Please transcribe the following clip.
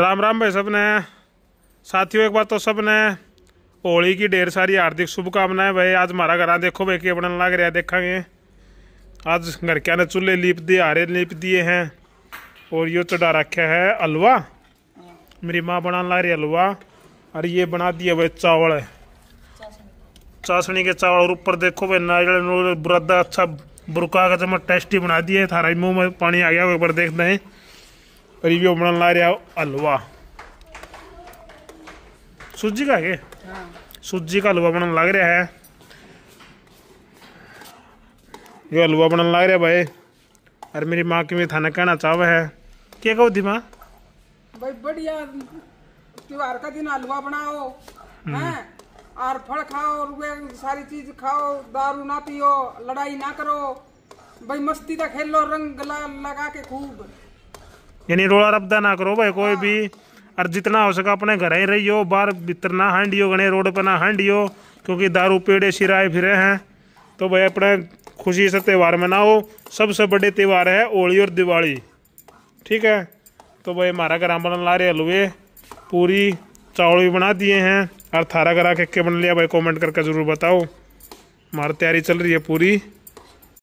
राम राम भाई सब ने साथियों एक बार तो सब ने होली की ढेर सारी हार्दिक शुभकामनाएं भाई आज हमारा घर देखो भाई के बनने लग रहा है देखेंगे आज घर क्या ने चूल्हे लीप दिए हरे लीप दिए हैं और ये चढ़ा तो रखे है हलवा मेरी माँ बनाने ला रही हलवा और ये बना दिए भाई चावल चाशनी के चावल और ऊपर देखो भाई नारियल बुरादा अच्छा बुरका का जमा टेस्टी बना दिए थारा मुँह में पानी आ गया एक बार देखते हैं रिव्यू बनाने ला रहा हलवा सूजी का है सूजी का हलवा बनाने लग रहा है ये हलवा बनाने लग रहा भाई और मेरी माँ की थाना कहना चाहे है क्या कहो दी माँ त्योहार का दिन हलवा बनाओ हम्म। हैं और फल खाओ और सारी चीज खाओ दारू ना पियो लड़ाई ना करो भाई मस्ती का खेलो रंग लगा के खूब यानी रोला रबदा ना करो भाई कोई भी और जितना हो सका अपने घर ही रहियो बाहर भीतर ना हांडियो घने रोड पर ना हांडियो क्योंकि दारू पेड़े सिराए फिरे हैं तो भाई अपने खुशी से त्यौहार मनाओ सबसे बड़े त्यौहार है होली और दिवाली ठीक है तो भाई हमारा ग्राम बन ला रहे हलवे पूरी चावल भी बना दिए हैं और थारा करा के बन लिया भाई कॉमेंट करके ज़रूर बताओ हमारी तैयारी चल रही है पूरी